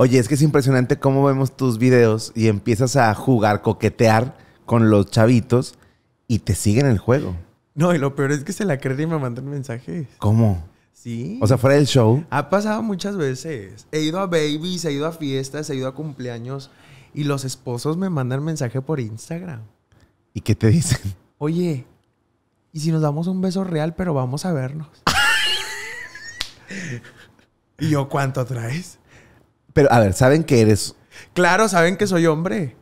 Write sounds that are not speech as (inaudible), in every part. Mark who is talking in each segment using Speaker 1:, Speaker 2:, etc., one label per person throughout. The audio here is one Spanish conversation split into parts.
Speaker 1: Oye, es que es impresionante cómo vemos tus videos y empiezas a jugar, coquetear con los chavitos y te siguen el juego.
Speaker 2: No, y lo peor es que se la creen y me mandan mensajes. ¿Cómo?
Speaker 1: Sí. O sea, fuera del show.
Speaker 2: Ha pasado muchas veces. He ido a babies, he ido a fiestas, he ido a cumpleaños y los esposos me mandan mensaje por Instagram.
Speaker 1: ¿Y qué te dicen?
Speaker 2: Oye, ¿y si nos damos un beso real, pero vamos a vernos? (laughs) y yo, ¿cuánto traes?
Speaker 1: Pero, a ver, ¿saben que eres?
Speaker 2: Claro, saben que soy hombre.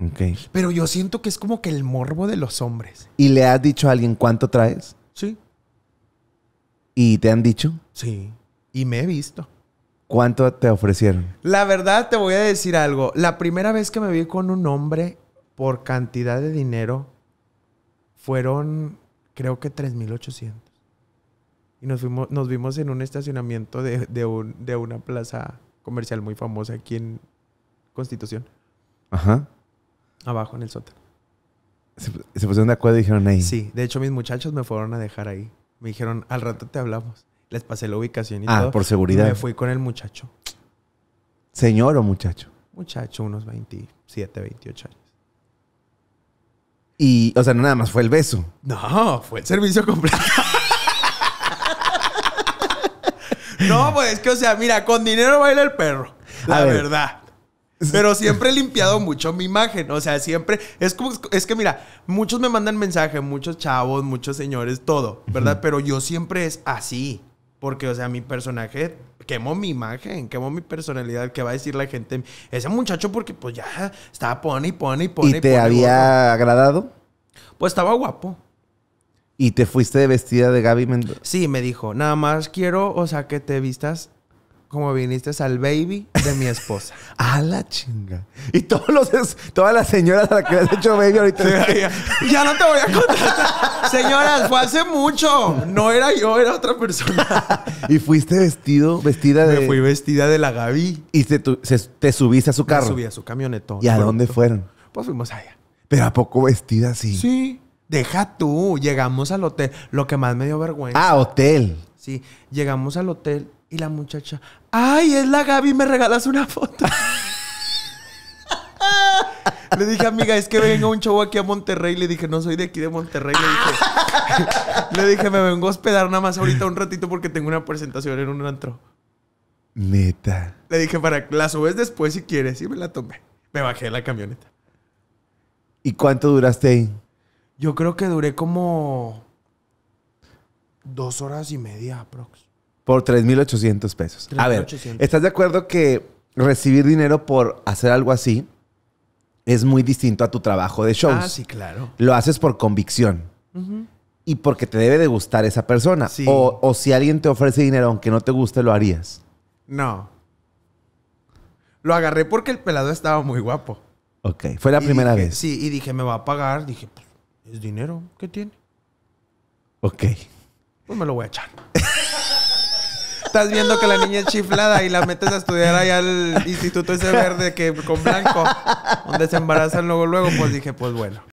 Speaker 2: Ok. Pero yo siento que es como que el morbo de los hombres.
Speaker 1: ¿Y le has dicho a alguien cuánto traes? Sí. ¿Y te han dicho? Sí.
Speaker 2: Y me he visto.
Speaker 1: ¿Cuánto te ofrecieron?
Speaker 2: La verdad, te voy a decir algo. La primera vez que me vi con un hombre por cantidad de dinero fueron, creo que 3.800. Y nos, fuimos, nos vimos en un estacionamiento de, de, de una plaza comercial muy famosa aquí en Constitución. Ajá. Abajo en el sótano.
Speaker 1: Se, pusieron de acuerdo y dijeron ahí. Sí,
Speaker 2: de hecho mis muchachos me fueron a dejar ahí. Me dijeron, al rato te hablamos. Les pasé la ubicación y ah, por seguridad. Y me fui con el muchacho.
Speaker 1: ¿Señor o muchacho? Muchacho, unos 27, 28 años. Y, o sea, no nada más fue el beso.
Speaker 2: No, fue el servicio completo. (laughs) No, pues es que, o sea, mira, con dinero baila el perro. La verdad. Pero siempre he limpiado mucho mi imagen. O sea, siempre. Es como. Es que mira, muchos me mandan mensajes, muchos chavos, muchos señores, todo, ¿verdad? Pero yo siempre es así. Porque, o sea, mi personaje quemo mi imagen, quemo mi personalidad, ¿Qué va a decir la gente. Ese muchacho, porque pues ya estaba pone y pone y pone. ¿Y, te había agradado? Pues estaba guapo.
Speaker 1: Y te fuiste vestida de Gaby Mendoza.
Speaker 2: Sí, me dijo, nada más quiero, o sea, que te vistas como viniste al baby
Speaker 1: de mi esposa. (laughs) a la chinga. Y todos los, todas las señoras a las que has hecho baby ahorita.
Speaker 2: ya, no te voy a contar. (laughs) señoras, fue hace mucho. No era yo, era otra persona.
Speaker 1: (laughs) y fuiste vestido, vestida de. Me fui vestida de la Gaby. Y te, subiste a su carro. Me subí a su camionetón. ¿Y a dónde fueron? Pues fuimos allá. ¿Pero a poco vestida así?
Speaker 2: Sí. Deja tú, llegamos al hotel. Lo que más me dio vergüenza. Ah, hotel. Sí, llegamos al hotel y la muchacha, ay, es la Gaby, me regalas una foto. (laughs) le dije, amiga, es que vengo un chavo aquí a Monterrey. Le dije, no soy de aquí de Monterrey. (laughs) Le dije, me vengo a hospedar nada más ahorita un ratito porque tengo una presentación en un antro.
Speaker 1: Neta.
Speaker 2: Le dije, para, la subes después si quieres. Y me la tomé. Me bajé de la camioneta.
Speaker 1: ¿Y cuánto duraste ahí?
Speaker 2: Yo creo que duré como dos horas y media aprox.
Speaker 1: Por 3.800 pesos. a ver, ¿estás de acuerdo que recibir dinero por hacer algo así es muy distinto a tu trabajo de shows? Ah, sí, claro. Lo haces por convicción. Y porque te debe de gustar esa persona. O, o si alguien te ofrece dinero aunque no te guste, lo harías.
Speaker 2: No. Lo agarré porque el pelado estaba muy guapo.
Speaker 1: Ok, fue la primera vez.
Speaker 2: Sí, y dije, me va a pagar. Dije, pues es dinero, ¿qué tiene? Ok. Pues me lo voy a echar. Estás viendo que la niña es chiflada y la metes a estudiar allá al instituto ese verde que con blanco, donde se embarazan luego, luego, pues dije,
Speaker 1: pues bueno.